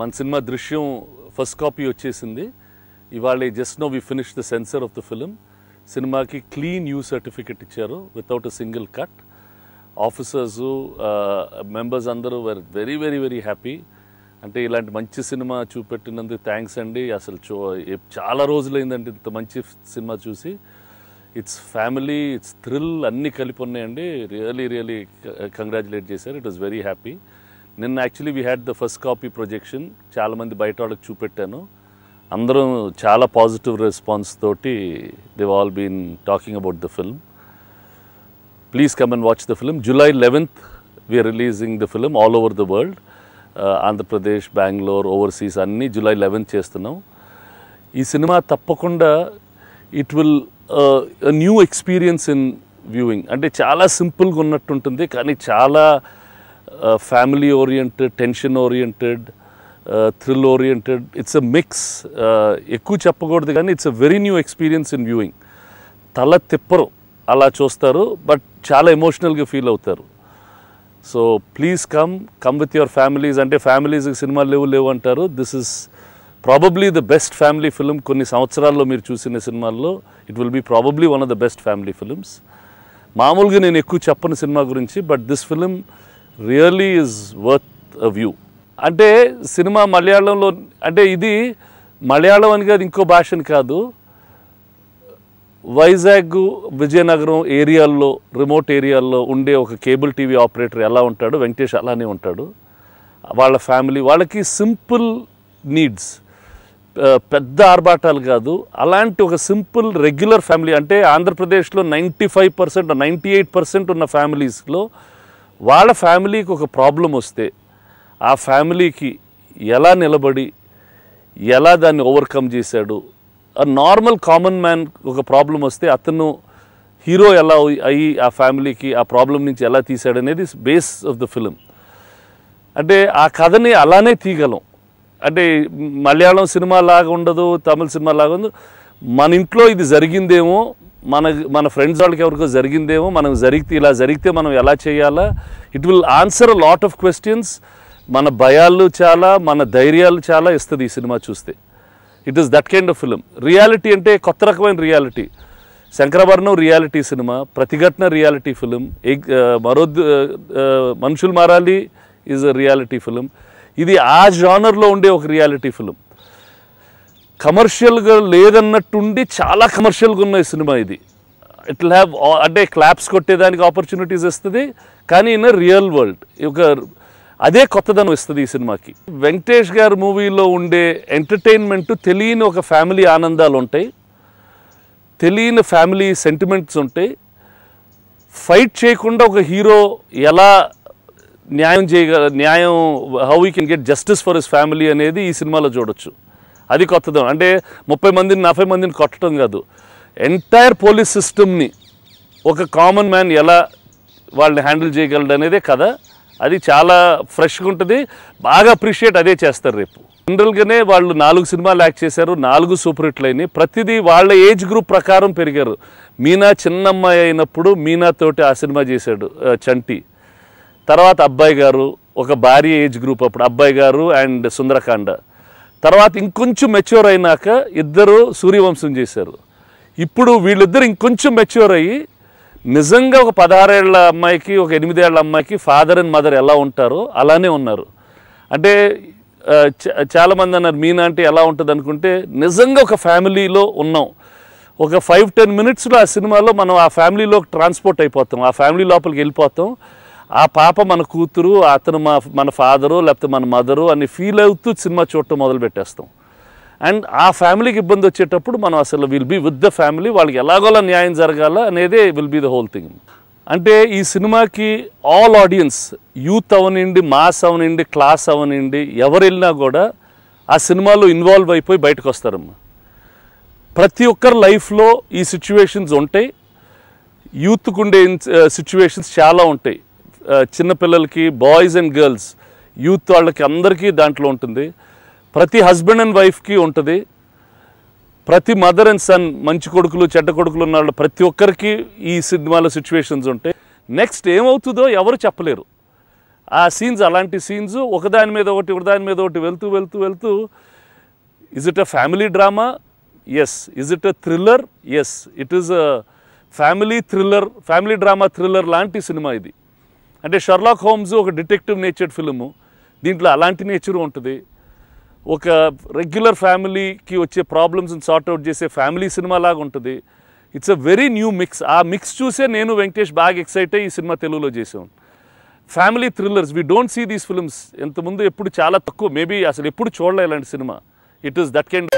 మన సినిమా దృశ్యం first copy వచ్చేసింది ఇవాళ just now we finish the censor of the film సినిమాకి క్లీన్ యూ సర్టిఫికెట్ ఇచ్చారు without a single cut officers members అందరూ were very very very happy అంటే ఇలాంటి మంచి సినిమా చూపెట్టినందుకు థ్యాంక్స్ అండి అసలు చూ చాలా రోజులైందండి ఇంత మంచి సినిమా చూసి ఇట్స్ ఫ్యామిలీ ఇట్స్ థ్రిల్ అన్నీ కలిపి ఉన్నాయండి రియలీ రియలీ కంగ్రాచులేట్ చేశారు ఇట్ వాస్ వెరీ హ్యాపీ నిన్న actually we had the first copy projection చాలామంది బయట వాళ్ళకి చూపెట్టాను అందరూ చాలా పాజిటివ్ రెస్పాన్స్ తోటి Dev all been talking about the film please come and watch the film July eleventh we are releasing the film all over the world Andhra Pradesh Bengaluru overseas అన్నీ July eleventh చేస్తున్నాం ఈ cinema తప్పకుండా it will new experience in viewing అంటే చాలా సింపుల్గా ఉన్నట్టుంటుంది కానీ చాలా family oriented, tension oriented, thrill oriented it's a mix ఎక్కువ చెప్పకూడదు కానీ it's a very new experience in viewing తల తిప్పరు అలా చూస్తారు బట్ చాలా ఎమోషనల్గా ఫీల్ అవుతారు so please come come with your families అంటే ఫ్యామిలీస్కి సినిమాలు లేవు లేవు అంటారు this is probably the best family film కొన్ని సంవత్సరాల్లో మీరు చూసిన సినిమాల్లో it will be probably one of the best family films మామూలుగా నేను ఎక్కువ చెప్పని సినిమా గురించి but this film really is worth a view అంటే సినిమా మలయాళంలో అంటే ఇది మలయాళం అని కాదు ఇంకో భాషని కాదు వైజాగ్ విజయనగరం ఏరియాల్లో రిమోట్ ఏరియాల్లో ఉండే ఒక కేబుల్ టీవీ ఆపరేటర్ ఎలా ఉంటాడు వెంకటేష్ అలానే ఉంటాడు వాళ్ళ ఫ్యామిలీ వాళ్ళకి సింపుల్ నీడ్స్ పెద్ద ఆర్భాటాలు కాదు అలాంటి ఒక సింపుల్ రెగ్యులర్ ఫ్యామిలీ అంటే ఆంధ్రప్రదేశ్లో ninety five percent ninety eight percent ఉన్న ఫ్యామిలీస్లో వాళ్ళ ఫ్యామిలీకి ఒక ప్రాబ్లం వస్తే ఆ ఫ్యామిలీకి ఎలా నిలబడి ఎలా దాన్ని ఓవర్కమ్ చేశాడు నార్మల్ కామన్ మ్యాన్ ఒక ప్రాబ్లం వస్తే అతను హీరో ఎలా అయ్యి ఆ ఫ్యామిలీకి ఆ ప్రాబ్లం నుంచి ఎలా తీశాడనేది బేస్ ఆఫ్ ద ఫిలిం అంటే ఆ కథని అలానే తీయగలం అంటే మలయాళం సినిమా లాగా ఉండదు తమిళ సినిమా లాగా ఉండదు మన ఇంట్లో ఇది జరిగిందేమో మన మన ఫ్రెండ్స్ వాళ్ళకి ఎవరికో జరిగిందేమో మనం జరిగితే ఇలా జరిగితే మనం ఎలా చేయాలా it will answer lot of questions మన భయాలు చాలా మన ధైర్యాలు చాలా ఇస్తుంది ఈ సినిమా చూస్తే it is that kind of film reality అంటే కొత్త రకమైన రియాలిటీ శంకరవర్ణం రియాలిటీ సినిమా ప్రతిఘటన రియాలిటీ ఫిలిం మరో మనుషులు మారాలి ఈజ్ అ రియాలిటీ ఫిలిం ఇది ఆ జానర్లో ఉండే ఒక రియాలిటీ ఫిలిం కమర్షియల్గా లేదన్నట్టుండి చాలా కమర్షియల్గా ఉన్న సినిమా ఇది ఇట్ హ్యావ్ అంటే క్లాప్స్ కొట్టేదానికి ఆపర్చునిటీస్ ఇస్తుంది కానీ ఇన్ రియల్ వరల్డ్ ఒక అదే కొత్తదనం ఇస్తుంది ఈ సినిమాకి వెంకటేష్ గారి మూవీలో ఉండే ఎంటర్టైన్మెంట్ తెలియని ఒక ఫ్యామిలీ ఆనందాలు ఉంటాయి తెలియని ఫ్యామిలీ సెంటిమెంట్స్ ఉంటాయి ఫైట్ చేయకుండా ఒక హీరో ఎలా న్యాయం చేయగల న్యాయం how you can get justice for his family అనేది ఈ సినిమాలో చూడొచ్చు అది కొత్తదం అంటే ముప్పై మందిని నలభై మందిని కొట్టడం కాదు ఎంటైర్ పోలీస్ సిస్టమ్ని ఒక కామన్ మ్యాన్ ఎలా వాళ్ళని హ్యాండిల్ చేయగలడు అనేదే కథ అది చాలా ఫ్రెష్గా ఉంటుంది బాగా అప్రిషియేట్ అదే చేస్తారు రేపు జనరల్గానే వాళ్ళు నాలుగు సినిమాలు యాక్ట్ చేశారు నాలుగు సూపర్ హిట్లు అయినాయి ప్రతిదీ వాళ్ళ ఏజ్ గ్రూప్ ప్రకారం పెరిగారు మీనా చిన్నమ్మాయి అయినప్పుడు మీనాతోటి ఆ సినిమా చేశాడు చంటి తర్వాత అబ్బాయి గారు ఒక భార్య ఏజ్ గ్రూప్ అప్పుడు అబ్బాయి గారు అండ్ సుందరకాండ తర్వాత ఇంకొంచెం మెచ్యూర్ అయినాక ఇద్దరు సూర్యవంశం చేశారు ఇప్పుడు వీళ్ళిద్దరు ఇంకొంచెం మెచ్యూర్ అయ్యి నిజంగా ఒక పదహారేళ్ల అమ్మాయికి ఒక ఎనిమిదేళ్ల అమ్మాయికి ఫాదర్ అండ్ మదర్ ఎలా ఉంటారో అలానే ఉన్నారు అంటే చాలామంది అన్నారు మీనా అంటే ఎలా ఉంటుంది అనుకుంటే నిజంగా ఒక ఫ్యామిలీలో ఉన్నాం ఒక ఫైవ్ టెన్ మినిట్స్లో ఆ సినిమాలో మనం ఆ ఫ్యామిలీలోకి ట్రాన్స్పోర్ట్ అయిపోతాం ఆ ఫ్యామిలీ లోపలికి వెళ్ళిపోతాం ఆ పాప మన కూతురు అతను మా మన ఫాదరు లేకపోతే మన మదరు అని ఫీల్ అవుతూ సినిమా చూడటం మొదలు పెట్టేస్తాం అండ్ ఆ ఫ్యామిలీకి ఇబ్బంది వచ్చేటప్పుడు మనం అసలు will be with the family వాళ్ళకి ఎలాగోలా న్యాయం జరగాల అనేది will be the whole thing అంటే ఈ సినిమాకి ఆల్ ఆడియన్స్ యూత్ అవనిండి మాస్ అవనిండి క్లాస్ అవనిండి ఎవరు వెళ్ళినా కూడా ఆ సినిమాలో ఇన్వాల్వ్ అయిపోయి బయటకు వస్తారమ్మా ప్రతి ఒక్కరి లైఫ్లో ఈ సిచ్యువేషన్స్ ఉంటాయి యూత్కు ఉండే సిచ్యువేషన్స్ uh, చాలా ఉంటాయి చిన్నపిల్లలకి బాయ్స్ అండ్ గర్ల్స్ యూత్ వాళ్ళకి అందరికీ దాంట్లో ఉంటుంది ప్రతి హస్బెండ్ అండ్ వైఫ్కి ఉంటుంది ప్రతి మదర్ అండ్ సన్ మంచి కొడుకులు చెడ్డ కొడుకులు ఉన్న వాళ్ళు ప్రతి ఒక్కరికి ఈ సినిమాలో సిచ్యువేషన్స్ ఉంటాయి నెక్స్ట్ ఏమవుతుందో ఎవరు చెప్పలేరు ఆ సీన్స్ అలాంటి సీన్స్ ఒకదాని మీద ఒకటి ఒకదాని మీద ఒకటి వెళ్తూ వెళ్తూ వెళ్తూ is it a family drama yes is it a thriller yes it is a family thriller family drama thriller లాంటి సినిమా ఇది అంటే షర్లాక్ హోమ్స్ ఒక డిటెక్టివ్ నేచర్ ఫిలిము దీంట్లో అలాంటి నేచర్ ఉంటుంది ఒక రెగ్యులర్ ఫ్యామిలీకి వచ్చే ప్రాబ్లమ్స్ని సార్ట్అవుట్ చేసే ఫ్యామిలీ సినిమా లాగా ఉంటుంది it's a very new mix ఆ మిక్స్ చూసే నేను వెంకటేష్ బాగా ఎక్సైట్ అయ్యి ఈ సినిమా తెలుగులో చేసాం family thrillers we don't see these films ఎంతముందు ఎప్పుడు చాలా తక్కువ మేబీ అసలు ఎప్పుడు చూడలే ఇలాంటి సినిమా ఇట్ ఈస్ దట్ కెన్